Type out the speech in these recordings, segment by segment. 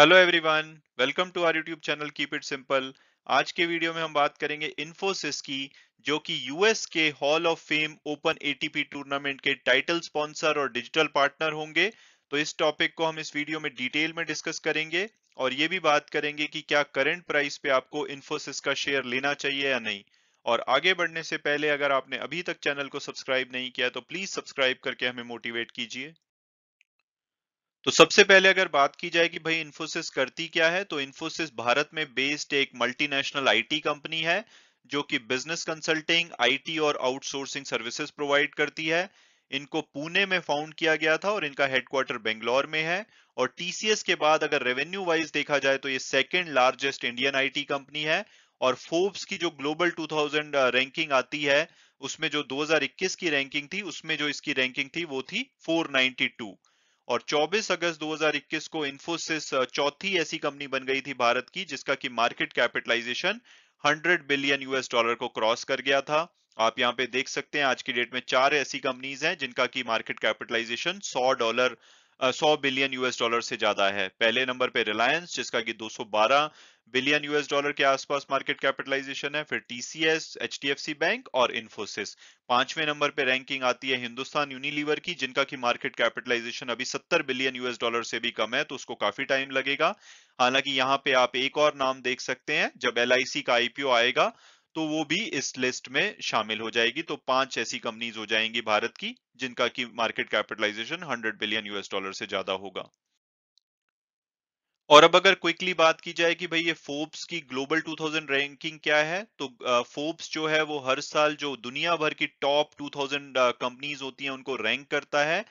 hello everyone welcome to our YouTube channel keep it simple आज के video में हम बात करेंगे इन्फोसिस की जो कि यूएस के hall of fame open ATP tournament के टाइटल स्पॉन्सर और डिजिटल पार्टनर होंगे तो इस टॉपिक को हम इस वीडियो में डिटेल में डिस्कस करेंगे और ये भी बात करेंगे कि क्या करंट प्राइस पे आपको इन्फोसिस का शेयर लेना चाहिए या नहीं और आगे बढ़ने से पहले अगर आपने अभी तक चैनल को सब्सक्राइब नहीं किया तो प्लीज सब्सक्राइब करके हमें मोटिवेट कीजिए तो सबसे पहले अगर बात की जाए कि भाई इन्फोसिस करती क्या है तो इन्फोसिस भारत में बेस्ड एक मल्टीनेशनल आईटी कंपनी है जो कि बिजनेस कंसल्टिंग आईटी और आउटसोर्सिंग सर्विसेज प्रोवाइड करती है इनको पुणे में फाउंड किया गया था और इनका हेडक्वार्टर बेंगलोर में है और टीसीएस के बाद अगर रेवेन्यू वाइज देखा जाए तो ये second largest Indian IT company है और फोर्ब्स की जो ग्लोबल 2000 रैंकिंग आती है उसमें जो दो की रैंकिंग थी उसमें जो इसकी रैंकिंग थी वो थी फोर और 24 अगस्त 2021 को इंफोसिस चौथी ऐसी कंपनी बन गई थी भारत की जिसका कि market capitalisation 100 billion US dollar को क्रॉस कर गया था आप यहां पे देख सकते हैं आज की डेट में चार ऐसी कंपनीज हैं जिनका की मार्केट कैपिटलाइजेशन 100 डॉलर सौ बिलियन यूएस डॉलर से ज्यादा है पहले नंबर पे रिलायंस जिसका कि 212 बिलियन यूएस डॉलर के आसपास मार्केट कैपिटलाइजेशन है फिर टीसीएस एचडीएफसी बैंक और इन्फोसिस पांचवें नंबर पे रैंकिंग आती है हिंदुस्तान यूनिलीवर की जिनका की मार्केट कैपिटलाइजेशन अभी 70 बिलियन यूएस डॉलर से भी कम है तो उसको काफी टाइम लगेगा हालांकि यहाँ पे आप एक और नाम देख सकते हैं जब एल का आईपीओ आएगा तो वो भी इस लिस्ट में शामिल हो जाएगी तो पांच ऐसी कंपनीज हो जाएंगी भारत की जिनका की market capitalisation 100 billion US dollar से ज्यादा होगा और अब अगर क्विकली बात की जाए कि भाई ये फोर्ब्स की ग्लोबल 2000 रैंकिंग क्या है तो फोर्ब्स जो है वो हर साल जो दुनिया भर की टॉप 2000 कंपनीज होती हैं उनको रैंक करता है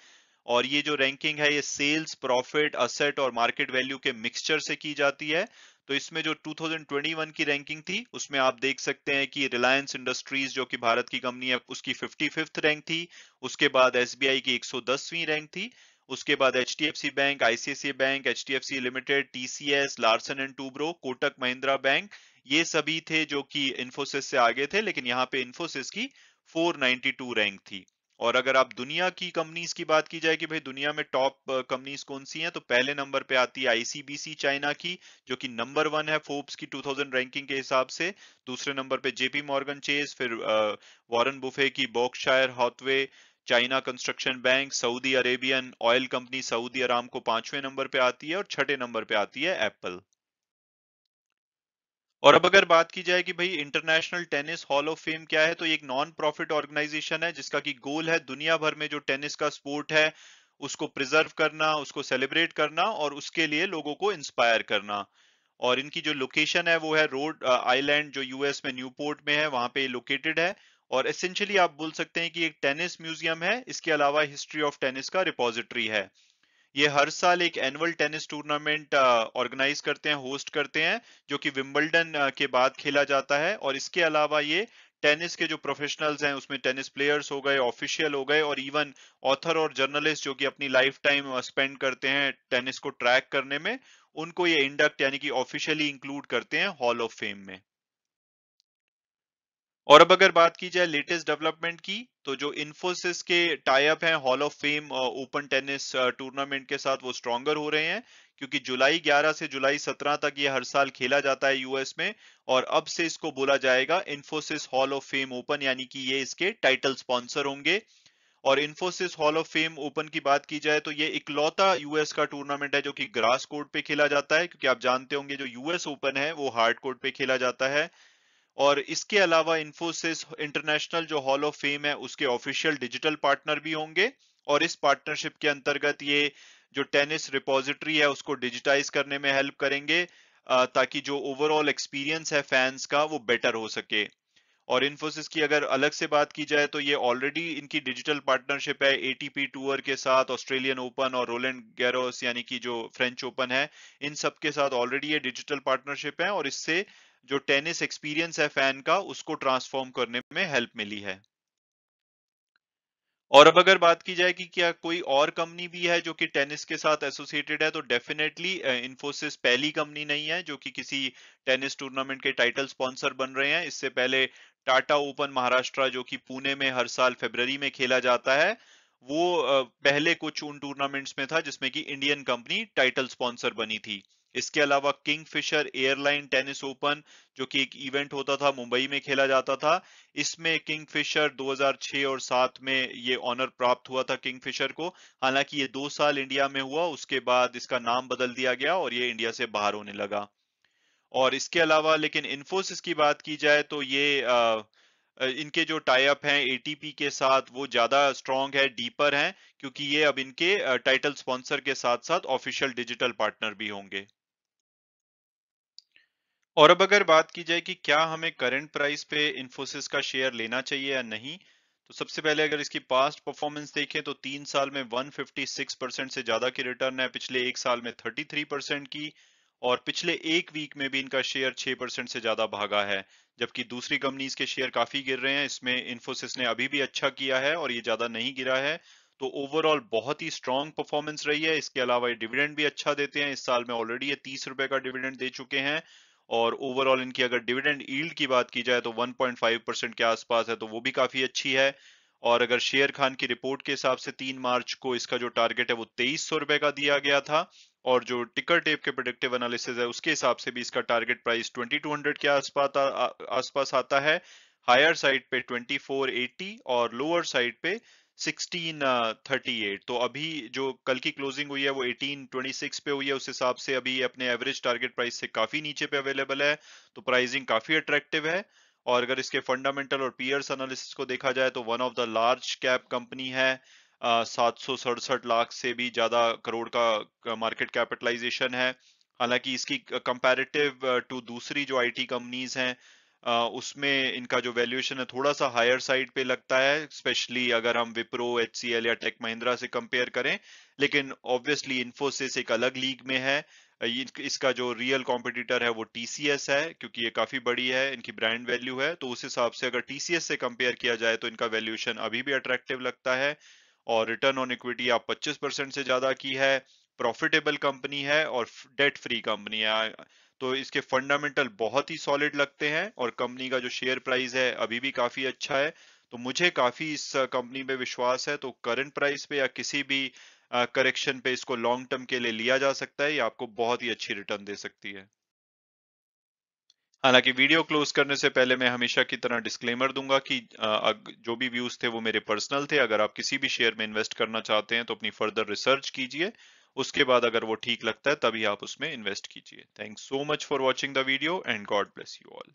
और ये जो रैंकिंग है ये सेल्स प्रॉफिट असेट और मार्केट वैल्यू के मिक्सचर से की जाती है तो इसमें जो 2021 की रैंकिंग थी उसमें आप देख सकते हैं कि रिलायंस इंडस्ट्रीज जो कि भारत की कंपनी है उसकी फिफ्टी रैंक थी उसके बाद एस की एक रैंक थी उसके बाद H bank ICIC bank H limited TCS Larsen and Toubro Kotak Mahindra bank ये सभी थे जो कि इन्फोसिस से आगे थे लेकिन यहाँ पे इन्फोसिस की 492 रैंक थी और अगर आप दुनिया की कंपनीज की बात की जाए कि भाई दुनिया में टॉप कंपनीज uh, कौन सी हैं तो पहले नंबर पे आती है आईसीबीसी चाइना की जो कि नंबर वन है फोर्ब्स की 2000 रैंकिंग के हिसाब से दूसरे नंबर पे जेपी मॉर्गन चेस फिर वॉरेन uh, बुफे की Berkshire Hathaway China construction bank Saudi Arabian oil company Saudi Aramco को पांचवें नंबर पे आती है और छठे नंबर पे आती है एप्पल और अब अगर बात की जाए कि भाई international tennis hall of fame क्या है तो एक नॉन प्रॉफिट ऑर्गेनाइजेशन है जिसका की गोल है दुनिया भर में जो टेनिस का स्पोर्ट है उसको प्रिजर्व करना उसको सेलिब्रेट करना और उसके लिए लोगों को इंस्पायर करना और इनकी जो लोकेशन है वो है रोड आइलैंड uh, जो यूएस में न्यूपोर्ट में है वहां पे लोकेटेड है और एसेंशियली आप बोल सकते हैं कि एक टेनिस म्यूजियम है इसके अलावा हिस्ट्री ऑफ टेनिस का रिपोजिटरी है ये हर साल एक एनुअल टेनिस टूर्नामेंट ऑर्गेनाइज करते हैं होस्ट करते हैं जो कि विम्बलडन के बाद खेला जाता है और इसके अलावा ये टेनिस के जो प्रोफेशनल्स हैं उसमें टेनिस प्लेयर्स हो गए ऑफिशियल हो गए और इवन ऑथर और जर्नलिस्ट जो कि अपनी लाइफ टाइम स्पेंड करते हैं टेनिस को ट्रैक करने में उनको ये इंडक्ट यानी कि ऑफिशियली इंक्लूड करते हैं हॉल ऑफ फेम में और अब अगर बात की जाए लेटेस्ट डेवलपमेंट की तो जो इन्फोसिस के टाइप हैं hall of fame open tennis tournament के साथ वो स्ट्रॉन्गर हो रहे हैं क्योंकि जुलाई 11 से जुलाई 17 तक ये हर साल खेला जाता है यूएस में और अब से इसको बोला जाएगा Infosys hall of fame open यानी कि ये इसके टाइटल स्पॉन्सर होंगे और Infosys hall of fame open की बात की जाए तो ये इकलौता यूएस का टूर्नामेंट है जो कि ग्रास कोर्ट पे खेला जाता है क्योंकि आप जानते होंगे जो यूएस ओपन है वो हार्ड कोर्ट पे खेला जाता है और इसके अलावा इंफोसिस इंटरनेशनल जो हॉल ऑफ फेम है उसके ऑफिशियल डिजिटल पार्टनर भी होंगे और इस पार्टनरशिप के अंतर्गत ये जो टेनिस रिपोजिटरी है उसको डिजिटाइज करने में हेल्प करेंगे ताकि जो ओवरऑल एक्सपीरियंस है फैंस का वो बेटर हो सके और इन्फोसिस की अगर अलग से बात की जाए तो ये ऑलरेडी इनकी डिजिटल पार्टनरशिप है एटीपी टूर के साथ ऑस्ट्रेलियन ओपन और रोलैंड गैरोस यानी कि जो फ्रेंच ओपन है इन सब के साथ ऑलरेडी ये डिजिटल पार्टनरशिप है और इससे जो टेनिस एक्सपीरियंस है फैन का उसको ट्रांसफॉर्म करने में हेल्प मिली है और अब अगर बात की जाए कि क्या कोई और कंपनी भी है जो कि टेनिस के साथ एसोसिएटेड है तो डेफिनेटली इंफोसिस पहली कंपनी नहीं है जो कि किसी टेनिस टूर्नामेंट के टाइटल स्पॉन्सर बन रहे हैं इससे पहले टाटा ओपन महाराष्ट्र जो कि पुणे में हर साल फेबररी में खेला जाता है वो पहले कुछ उन टूर्नामेंट्स में था जिसमें कि इंडियन कंपनी टाइटल स्पॉन्सर बनी थी इसके अलावा किंगफिशर एयरलाइन टेनिस ओपन जो कि एक इवेंट होता था मुंबई में खेला जाता था इसमें किंगफिशर 2006 और 7 में ये ऑनर प्राप्त हुआ था किंगफिशर को हालांकि ये दो साल इंडिया में हुआ उसके बाद इसका नाम बदल दिया गया और ये इंडिया से बाहर होने लगा और इसके अलावा लेकिन इन्फोसिस की बात की जाए तो ये आ, इनके जो टाइप हैं एटीपी के साथ वो ज्यादा स्ट्रांग है डीपर हैं क्योंकि ये अब इनके टाइटल स्पॉन्सर के साथ साथ ऑफिशियल डिजिटल पार्टनर भी होंगे और अब अगर बात की जाए कि क्या हमें करंट प्राइस पे इन्फोसिस का शेयर लेना चाहिए या नहीं तो सबसे पहले अगर इसकी पास्ट परफॉर्मेंस देखें तो तीन साल में 156 परसेंट से ज्यादा की रिटर्न है पिछले एक साल में 33 परसेंट की और पिछले एक वीक में भी इनका शेयर 6 परसेंट से ज्यादा भागा है जबकि दूसरी कंपनीज के शेयर काफी गिर रहे हैं इसमें इन्फोसिस ने अभी भी अच्छा किया है और ये ज्यादा नहीं गिरा है तो ओवरऑल बहुत ही स्ट्रांग परफॉर्मेंस रही है इसके अलावा ये डिविडेंड भी अच्छा देते हैं इस साल में ऑलरेडी ये तीस रुपए का डिविडेंड दे चुके हैं और ओवरऑल इनकी अगर डिविडेंड ईल्ड की बात की जाए तो 1.5 परसेंट के आसपास है तो वो भी काफ़ी अच्छी है और अगर शेयर खान की रिपोर्ट के हिसाब से तीन मार्च को इसका जो टारगेट है वो तेईस सौ रुपए का दिया गया था और जो टिकर टेप के प्रोडक्टिव एनालिसिस है उसके हिसाब से भी इसका टारगेट प्राइस ट्वेंटी के आसपास आसपास आता है हायर साइड पे ट्वेंटी और लोअर साइड पे 1638 uh, तो अभी जो कल की क्लोजिंग हुई है वो 1826 पे हुई है उस हिसाब से अभी अपने एवरेज टारगेट प्राइस से काफी नीचे पे अवेलेबल है तो प्राइसिंग काफी अट्रैक्टिव है और अगर इसके फंडामेंटल और पीयर्स एनालिसिस को देखा जाए तो one of the large cap company है सात सौ लाख से भी ज्यादा करोड़ का मार्केट कैपिटलाइजेशन है हालांकि इसकी कंपेरेटिव टू दूसरी जो आईटी कंपनीज हैं उसमें इनका जो वैल्यूएशन है थोड़ा सा हायर साइड पे लगता है स्पेशली अगर हम विप्रो एच या टेक महिंद्रा से कंपेयर करें लेकिन ऑब्वियसली इन्फोसिस एक अलग लीग में है इसका जो रियल कॉम्पिटिटर है वो टीसीएस है क्योंकि ये काफी बड़ी है इनकी ब्रांड वैल्यू है तो उस हिसाब से अगर टीसीएस से कंपेयर किया जाए तो इनका वैल्यूएशन अभी भी अट्रैक्टिव लगता है और रिटर्न ऑन इक्विटी आप 25 परसेंट से ज्यादा की है प्रॉफिटेबल कंपनी है और डेट फ्री कंपनी है तो इसके फंडामेंटल बहुत ही सॉलिड लगते हैं और कंपनी का जो शेयर प्राइस है अभी भी काफी अच्छा है तो मुझे काफी इस कंपनी uh, में विश्वास है तो करंट प्राइस पे या किसी भी करेक्शन uh, पे इसको लॉन्ग टर्म के लिए लिया जा सकता है ये आपको बहुत ही अच्छी रिटर्न दे सकती है हालांकि वीडियो क्लोज करने से पहले मैं हमेशा की तरह डिस्क्लेमर दूंगा कि uh, जो भी व्यूज थे वो मेरे पर्सनल थे अगर आप किसी भी शेयर में इन्वेस्ट करना चाहते हैं तो अपनी फर्दर रिसर्च कीजिए उसके बाद अगर वो ठीक लगता है तभी आप उसमें इन्वेस्ट कीजिए thank so much for watching the video and God bless you all